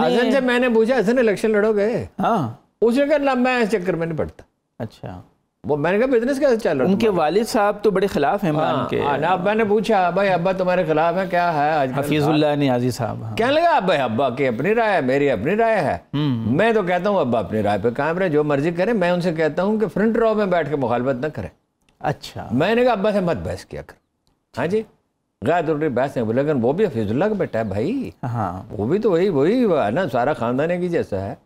हसन से मैंने पूछा हसन इलेक्शन लड़ोगे हाँ उसने कहा मैं इस चक्कर में नहीं पड़ता अच्छा वो मैंने कहा बिजनेस कैसे चल रहा उनके वालिद साहब तो बड़े खिलाफ हैं मान हाँ, के हाँ, ना मैंने पूछा भाई अब्बा तुम्हारे खिलाफ है क्या है हफीजुल्ला नियाजी साहब हाँ। क्या लगा भाई अब्बा की अपनी राय है मेरी अपनी राय है हम्म। मैं तो कहता हूँ अब्बा अपनी राय पे कायम रहे जो मर्जी करे मैं उनसे कहता हूँ कि फ्रंट रॉ में बैठ के मुखालमत ना करें अच्छा मैंने कहा अब्बा से मत बहस किया कर हाँ जी गैर बहस है लेकिन वो भी हफीजुल्ला का बेटा है भाई हाँ वो भी तो वही वही है ना सारा ख़ानदान एक ही जैसा है